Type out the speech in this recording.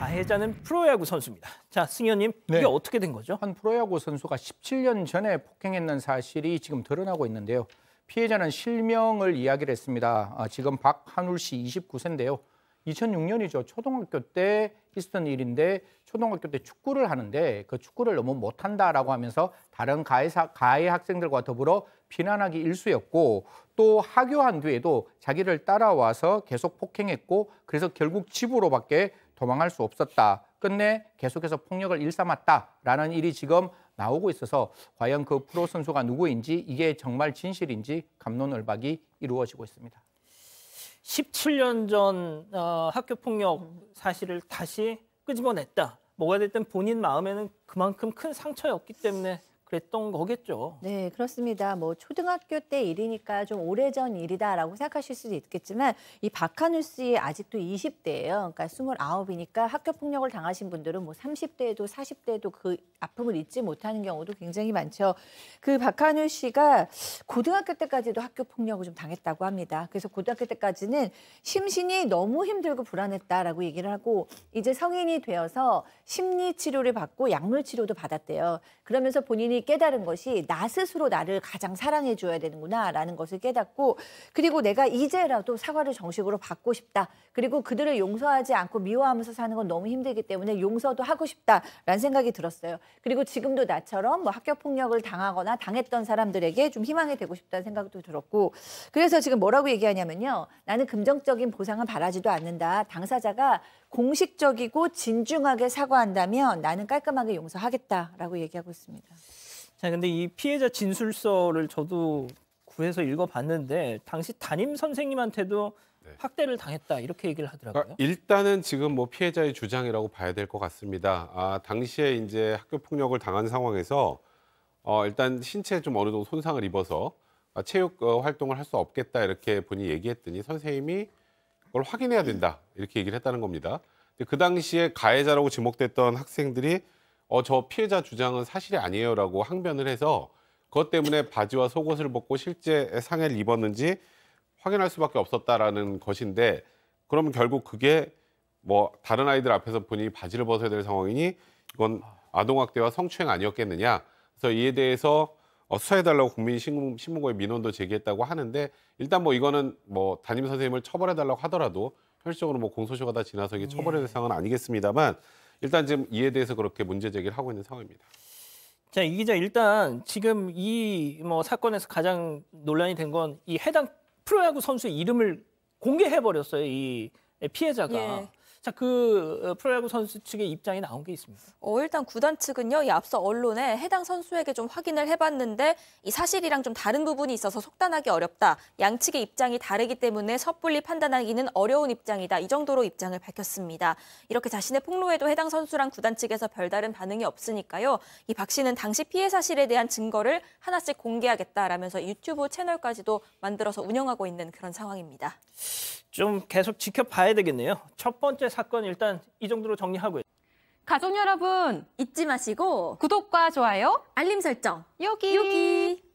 가해자는 프로야구 선수입니다. 자, 승현님, 네. 이게 어떻게 된 거죠? 한 프로야구 선수가 17년 전에 폭행했는 사실이 지금 드러나고 있는데요. 피해자는 실명을 이야기를 했습니다. 아, 지금 박한울 씨 29세인데요. 2006년이죠. 초등학교 때 있었던 일인데 초등학교 때 축구를 하는데 그 축구를 너무 못한다라고 하면서 다른 가해사, 가해 학생들과 더불어 비난하기 일쑤였고 또 학교한 뒤에도 자기를 따라와서 계속 폭행했고 그래서 결국 집으로밖에 도망할 수 없었다. 끝내 계속해서 폭력을 일삼았다라는 일이 지금 나오고 있어서 과연 그 프로 선수가 누구인지 이게 정말 진실인지 감론을박이 이루어지고 있습니다. 17년 전 어, 학교 폭력 사실을 다시 끄집어냈다. 뭐가 됐든 본인 마음에는 그만큼 큰 상처였기 때문에 그랬던 거겠죠. 네, 그렇습니다. 뭐 초등학교 때 일이니까 좀 오래전 일이다라고 생각하실 수도 있겠지만 이 박한우 씨 아직도 20대예요. 그러니까 29이니까 학교 폭력을 당하신 분들은 뭐 30대에도 40대에도 그 아픔을 잊지 못하는 경우도 굉장히 많죠. 그 박한우 씨가 고등학교 때까지도 학교 폭력을 좀 당했다고 합니다. 그래서 고등학교 때까지는 심신이 너무 힘들고 불안했다라고 얘기를 하고 이제 성인이 되어서 심리 치료를 받고 약물 치료도 받았대요. 그러면서 본인이 깨달은 것이 나 스스로 나를 가장 사랑해 줘야 되는구나라는 것을 깨닫고 그리고 내가 이제라도 사과를 정식으로 받고 싶다. 그리고 그들을 용서하지 않고 미워하면서 사는 건 너무 힘들기 때문에 용서도 하고 싶다라는 생각이 들었어요. 그리고 지금도 나처럼 뭐 학교 폭력을 당하거나 당했던 사람들에게 좀 희망이 되고 싶다는 생각도 들었고 그래서 지금 뭐라고 얘기하냐면요. 나는 긍정적인 보상을 바라지도 않는다. 당사자가 공식적이고 진중하게 사과한다면 나는 깔끔하게 용서하겠다라고 얘기하고 있습니다. 자, 근데 이 피해자 진술서를 저도 구해서 읽어봤는데 당시 담임 선생님한테도 네. 학대를 당했다 이렇게 얘기를 하더라고요. 그러니까 일단은 지금 뭐 피해자의 주장이라고 봐야 될 것 같습니다. 아, 당시에 이제 학교 폭력을 당한 상황에서 어, 일단 신체 좀 어느 정도 손상을 입어서 아, 체육 어, 활동을 할 수 없겠다 이렇게 본인이 얘기했더니 선생님이 그걸 확인해야 된다 이렇게 얘기를 했다는 겁니다. 그 당시에 가해자라고 지목됐던 학생들이 어, 저 피해자 주장은 사실이 아니에요라고 항변을 해서 그것 때문에 바지와 속옷을 벗고 실제 상해를 입었는지 확인할 수밖에 없었다라는 것인데 그러면 결국 그게 뭐 다른 아이들 앞에서 보니 바지를 벗어야 될 상황이니 이건 아동학대와 성추행 아니었겠느냐. 그래서 이에 대해서 어, 수사해달라고 국민신문고에 민원도 제기했다고 하는데 일단 뭐 이거는 뭐 담임 선생님을 처벌해달라고 하더라도 현실적으로 뭐 공소시효가 다 지나서 이게 처벌의 대상은 네. 아니겠습니다만 일단 지금 이에 대해서 그렇게 문제 제기를 하고 있는 상황입니다. 자, 이 기자 일단 지금 이뭐 사건에서 가장 논란이 된 건 이 해당 프로야구 선수의 이름을 공개해 버렸어요. 이 피해자가. 예. 자, 그 어, 프로야구 선수 측의 입장이 나온 게 있습니다. 어, 일단 구단 측은요. 이 앞서 언론에 해당 선수에게 좀 확인을 해봤는데 이 사실이랑 좀 다른 부분이 있어서 속단하기 어렵다. 양측의 입장이 다르기 때문에 섣불리 판단하기는 어려운 입장이다. 이 정도로 입장을 밝혔습니다. 이렇게 자신의 폭로에도 해당 선수랑 구단 측에서 별다른 반응이 없으니까요. 이 박 씨는 당시 피해 사실에 대한 증거를 하나씩 공개하겠다라면서 유튜브 채널까지도 만들어서 운영하고 있는 그런 상황입니다. 좀 계속 지켜봐야 되겠네요. 첫 번째 사건 일단 이 정도로 정리하고요. 가족 여러분 잊지 마시고 구독과 좋아요, 알림 설정 여기 여기.